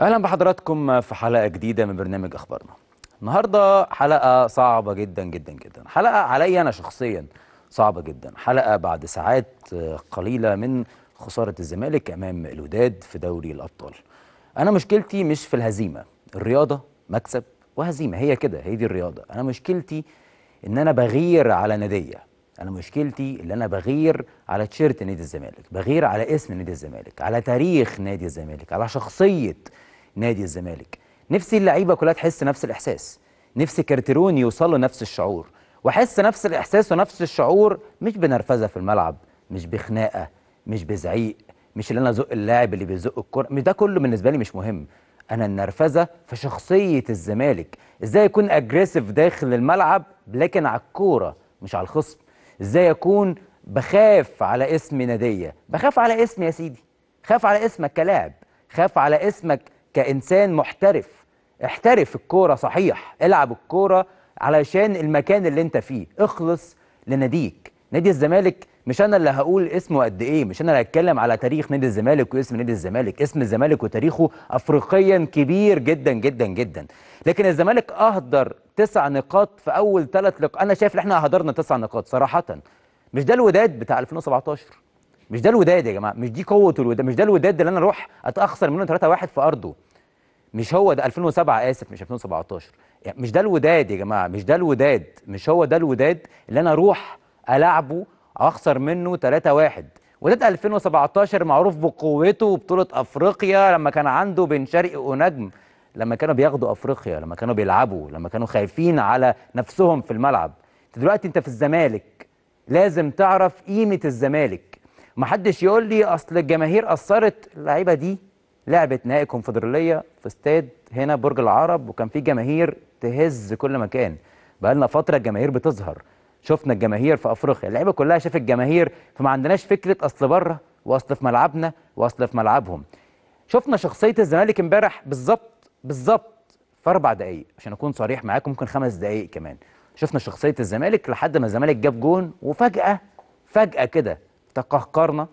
اهلا بحضراتكم في حلقه جديده من برنامج اخبارنا النهارده حلقه صعبه جدا جدا جدا حلقه عليا انا شخصيا صعبه جدا حلقه بعد ساعات قليله من خساره الزمالك امام الوداد في دوري الابطال انا مشكلتي مش في الهزيمه الرياضه مكسب وهزيمه هي كده هي دي الرياضه انا مشكلتي ان انا بغير على ناديه انا مشكلتي اللي انا بغير على تيشيرت نادي الزمالك بغير على اسم نادي الزمالك على تاريخ نادي الزمالك على شخصيه نادي الزمالك نفسي اللعيبه كلها تحس نفس الاحساس نفسي كارتيرون يوصل نفس الشعور واحس نفس الاحساس ونفس الشعور مش بنرفزه في الملعب مش بخناقه مش بزعيق مش اللي انا ازق اللاعب اللي بيزق الكره مش ده كله بالنسبه لي مش مهم انا النرفزه في شخصيه الزمالك ازاي يكون اجريسيف داخل الملعب لكن على الكوره مش على الخصم ازاي اكون بخاف على اسم ناديه بخاف على اسم يا سيدي خاف على اسمك كلاعب خاف على اسمك كانسان محترف احترف الكوره صحيح العب الكوره علشان المكان اللي انت فيه اخلص لناديك نادي الزمالك مش انا اللي هقول اسمه قد ايه مش انا اللي هتكلم على تاريخ نادي الزمالك واسم نادي الزمالك اسم الزمالك وتاريخه افريقيا كبير جدا جدا جدا لكن الزمالك اهدر تسع نقاط في اول ثلاث لق انا شايف ان احنا اهدرنا تسع نقاط صراحه مش ده الوداد بتاع 2017 مش ده الوداد يا جماعه مش دي قوه الوداد مش ده الوداد اللي انا اروح اتاخر منه 3 1 في ارضه مش هو ده 2007 اسف مش 2017 يعني مش ده الوداد يا جماعه مش ده الوداد مش هو ده الوداد اللي انا اروح العبه اخسر منه 3-1 وده 2017 معروف بقوته وبطوله افريقيا لما كان عنده بن شرقي ونجم لما كانوا بياخدوا افريقيا لما كانوا بيلعبوا لما كانوا خايفين على نفسهم في الملعب دلوقتي انت في الزمالك لازم تعرف قيمه الزمالك محدش يقول لي اصل الجماهير اثرت اللعيبه دي لعبت نهائي الكونفدراليه في استاد هنا برج العرب وكان في جماهير تهز كل مكان بقالنا فتره الجماهير بتظهر شفنا الجماهير في افريقيا اللعيبه كلها شافت الجماهير فما عندناش فكره اصل بره واصل في ملعبنا واصل في ملعبهم شفنا شخصيه الزمالك امبارح بالظبط بالظبط في اربع دقائق عشان اكون صريح معاكم ممكن خمس دقائق كمان شفنا شخصيه الزمالك لحد ما الزمالك جاب جون وفجاه فجاه كده تقهقرنا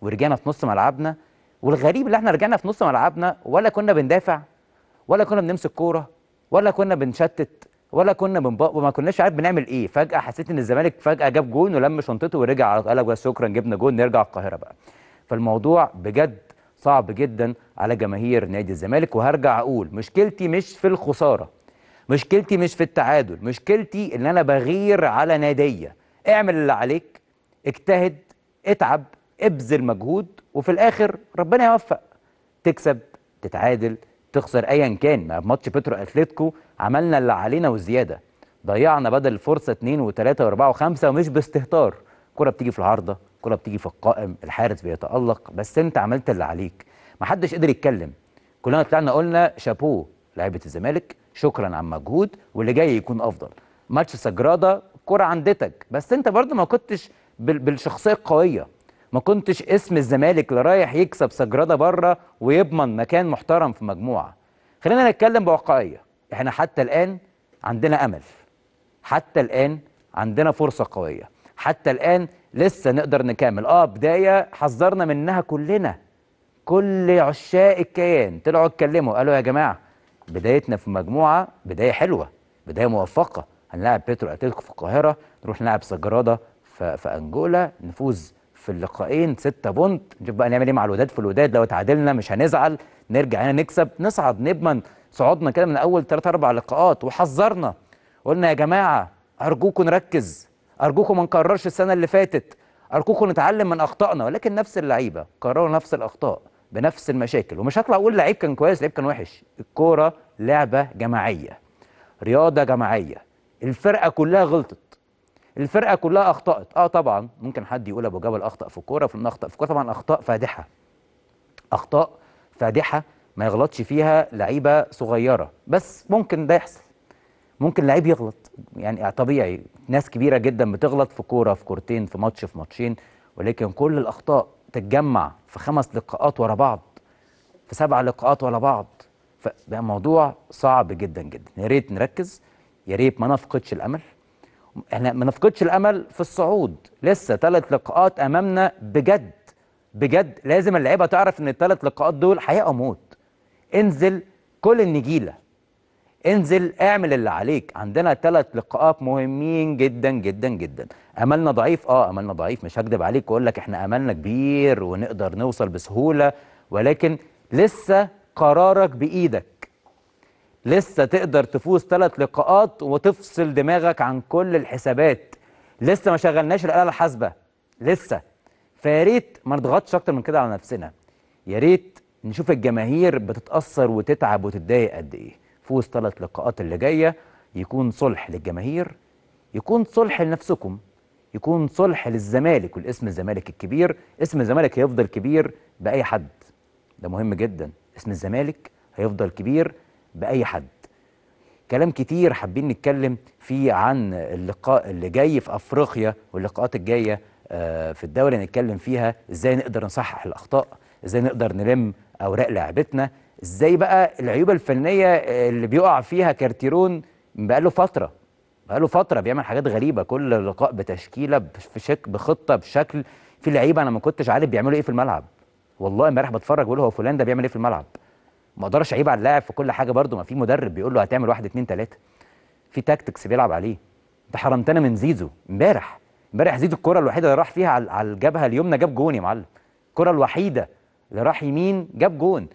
ورجعنا في نص ملعبنا والغريب اللي احنا رجعنا في نص ملعبنا ولا كنا بندافع ولا كنا بنمسك كوره ولا كنا بنشتت ولا كنا بنبق وما كناش عارف بنعمل ايه فجاه حسيت ان الزمالك فجاه جاب جون ولم شنطته ورجع قال لك شكرا جبنا جون نرجع القاهره بقى فالموضوع بجد صعب جدا على جماهير نادي الزمالك وهرجع اقول مشكلتي مش في الخساره مشكلتي مش في التعادل مشكلتي ان انا بغير على ناديه اعمل اللي عليك اجتهد اتعب ابذل مجهود وفي الاخر ربنا يوفق تكسب تتعادل تخسر ايا كان ما في ماتش بترو اتلتيكو عملنا اللي علينا والزياده ضيعنا بدل الفرصه 2 و3 و4 و5 ومش باستهتار كره بتيجي في العارضه كره بتيجي في القائم الحارس بيتالق بس انت عملت اللي عليك ما حدش قدر يتكلم كلنا طلعنا قلنا شابوه لعيبه الزمالك شكرا على المجهود واللي جاي يكون افضل ماتش سجراده كره عندتك بس انت برضه ما كنتش بالشخصيه القويه ما كنتش اسم الزمالك اللي رايح يكسب سجراده بره ويضمن مكان محترم في مجموعه خلينا نتكلم بواقعيه احنا حتى الان عندنا امل حتى الان عندنا فرصه قويه حتى الان لسه نقدر نكمل اه بدايه حذرنا منها كلنا كل عشاق الكيان طلعوا اتكلموا قالوا يا جماعه بدايتنا في مجموعه بدايه حلوه بدايه موفقه هنلعب بيترو اتلتيكو في القاهره نروح نلعب سجراده في انجولا نفوز في اللقاءين ستة بونت نشوف بقى نعمل ايه مع الوداد في الوداد لو اتعادلنا مش هنزعل نرجع هنا نكسب نصعد نضمن صعودنا كده من اول ثلاث اربع لقاءات وحذرنا قلنا يا جماعه ارجوكم نركز ارجوكم ما نكررش السنه اللي فاتت ارجوكم نتعلم من اخطائنا ولكن نفس اللعيبه كرروا نفس الاخطاء بنفس المشاكل ومش هطلع اقول لعيب كان كويس لعيب كان وحش الكوره لعبه جماعيه رياضه جماعيه الفرقه كلها غلطت الفرقه كلها اخطات اه طبعا ممكن حد يقول ابو جبل اخطا في الكوره في اخطا في الكوره طبعا اخطاء فادحه اخطاء فادحه ما يغلطش فيها لعيبه صغيره بس ممكن ده يحصل ممكن لعيب يغلط يعني طبيعي ناس كبيره جدا بتغلط في كوره في كورتين في ماتش في ماتشين ولكن كل الاخطاء تتجمع في خمس لقاءات ورا بعض في سبع لقاءات ورا بعض فبقى موضوع صعب جدا جدا يا ريت نركز يا ريت ما نفقدش الامل احنا ما نفقدش الامل في الصعود لسه ثلاث لقاءات امامنا بجد بجد لازم اللعيبه تعرف ان الثلاث لقاءات دول حياه موت انزل كل النجيله انزل اعمل اللي عليك عندنا ثلاث لقاءات مهمين جدا جدا جدا املنا ضعيف اه املنا ضعيف مش هكدب عليك واقول لك احنا املنا كبير ونقدر نوصل بسهوله ولكن لسه قرارك بايدك لسه تقدر تفوز ثلاث لقاءات وتفصل دماغك عن كل الحسابات لسه ما شغلناش الاله الحاسبه لسه فيا ريت ما نضغطش اكتر من كده على نفسنا يا ريت نشوف الجماهير بتتاثر وتتعب وتتضايق قد ايه فوز ثلاث لقاءات اللي جايه يكون صلح للجماهير يكون صلح لنفسكم يكون صلح للزمالك والاسم الزمالك الكبير اسم الزمالك هيفضل كبير باي حد ده مهم جدا اسم الزمالك هيفضل كبير باي حد كلام كتير حابين نتكلم فيه عن اللقاء اللي جاي في افريقيا واللقاءات الجايه آه، في الدوري نتكلم فيها ازاي نقدر نصحح الاخطاء ازاي نقدر نلم اوراق لعبتنا ازاي بقى العيوب الفنيه اللي بيقع فيها كارتيرون بقاله فتره بقاله فتره بيعمل حاجات غريبه كل لقاء بتشكيله بشك بخطه بشكل في لعيبه انا ما كنتش عارف بيعملوا ايه في الملعب والله امبارح بتفرج بقول هو فلان ده بيعمل ايه في الملعب ما اقدرش اعيب على اللاعب في كل حاجه برده ما في مدرب بيقول له هتعمل واحد اتنين تلاته في تاكتكس بيلعب عليه انت حرمتنا من زيزو امبارح امبارح زيزو الكره الوحيده اللي راح فيها على الجبهه اليمنى جاب جون يا معلم الكره الوحيده اللي راح يمين جاب جون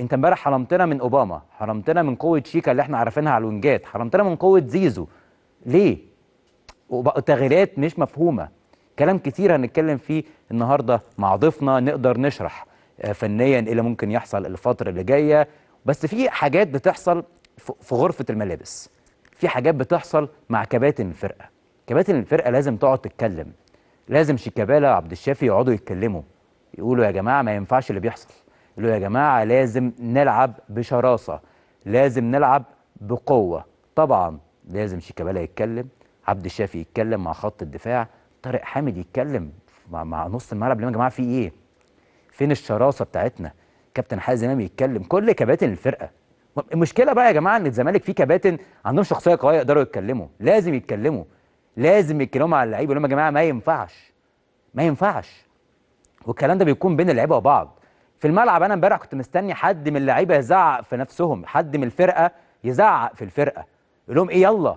انت امبارح حرمتنا من اوباما حرمتنا من قوه شيكا اللي احنا عارفينها على الونجات حرمتنا من قوه زيزو ليه تغييرات مش مفهومه كلام كتير هنتكلم فيه النهارده مع ضيفنا نقدر نشرح آه، فنيا ايه اللي ممكن يحصل الفتره اللي جايه بس في حاجات بتحصل في غرفه الملابس في حاجات بتحصل مع كباتن الفرقه كباتن الفرقه لازم تقعد تتكلم لازم شيكابالا وعبد الشافي يقعدوا يتكلموا يقولوا يا جماعه ما ينفعش اللي بيحصل يقولوا يا جماعه لازم نلعب بشراسه لازم نلعب بقوه طبعا لازم شيكابالا يتكلم عبد الشافي يتكلم مع خط الدفاع طارق حامد يتكلم مع, مع نص الملعب يا جماعه في ايه فين الشراسه بتاعتنا كابتن حازم امام يتكلم كل كباتن الفرقه المشكله بقى يا جماعه ان الزمالك فيه كباتن عندهم شخصيه قويه يقدروا يتكلموا لازم يتكلموا لازم يتكلموا على اللعيبه يقولوا يا جماعه ما ينفعش ما ينفعش والكلام ده بيكون بين اللعيبه وبعض في الملعب انا امبارح كنت مستني حد من اللعيبه يزعق في نفسهم حد من الفرقه يزعق في الفرقه يقول لهم ايه يلا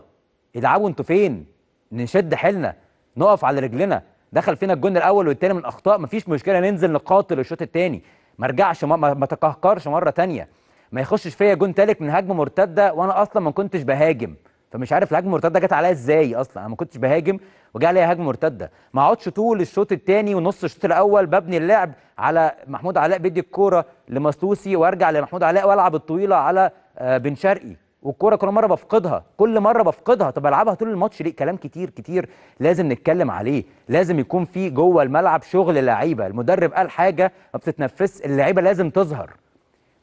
العبوا انتوا فين نشد حيلنا نقف على رجلنا دخل فينا الجون الاول والثاني من اخطاء مفيش مشكله ننزل نقاتل الشوط الثاني ما ارجعش ما, ما تقهقرش مره ثانيه ما يخشش فيا جون ثالث من هجمه مرتده وانا اصلا ما كنتش بهاجم فمش عارف الهجمه المرتده جت عليا ازاي اصلا انا ما كنتش بهاجم وجا عليا هجمه مرتده ما اقعدش طول الشوط الثاني ونص الشوط الاول ببني اللعب على محمود علاء بيدي الكوره لمسلوسي وارجع لمحمود علاء والعب الطويله على آه، بن شرقي والكوره كل مره بفقدها كل مره بفقدها طب العبها طول الماتش ليه كلام كتير كتير لازم نتكلم عليه لازم يكون في جوه الملعب شغل لعيبه المدرب قال حاجه ما بتتنفس اللعيبه لازم تظهر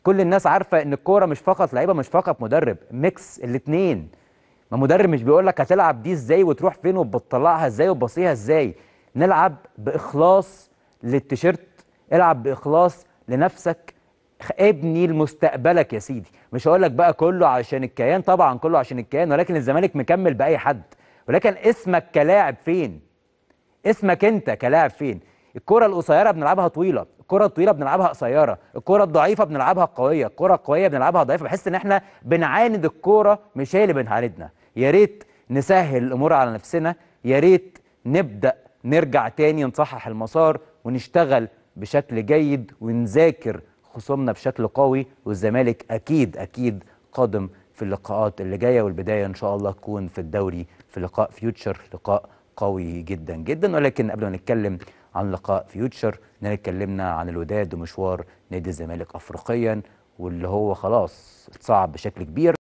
كل الناس عارفه ان الكوره مش فقط لعيبه مش فقط مدرب ميكس الاثنين ما مدرب مش بيقول لك هتلعب دي ازاي وتروح فين وبتطلعها ازاي وبصيها ازاي نلعب باخلاص للتيشيرت العب باخلاص لنفسك ابني لمستقبلك يا سيدي مش هقول لك بقى كله عشان الكيان طبعا كله عشان الكيان ولكن الزمالك مكمل باي حد ولكن اسمك كلاعب فين اسمك انت كلاعب فين الكره القصيره بنلعبها طويله الكره الطويله بنلعبها قصيره الكره الضعيفه بنلعبها قويه الكره القويه بنلعبها ضعيفه بحس ان احنا بنعاند الكوره مش هي اللي بنعاندنا يا ريت نسهل الامور على نفسنا يا ريت نبدا نرجع تاني نصحح المسار ونشتغل بشكل جيد ونذاكر خصومنا بشكل قوي والزمالك اكيد اكيد قادم في اللقاءات اللي جايه والبدايه ان شاء الله تكون في الدوري في لقاء فيوتشر لقاء قوي جدا جدا ولكن قبل ما نتكلم عن لقاء فيوتشر اتكلمنا عن الوداد ومشوار نادي الزمالك افريقيا واللي هو خلاص اتصعب بشكل كبير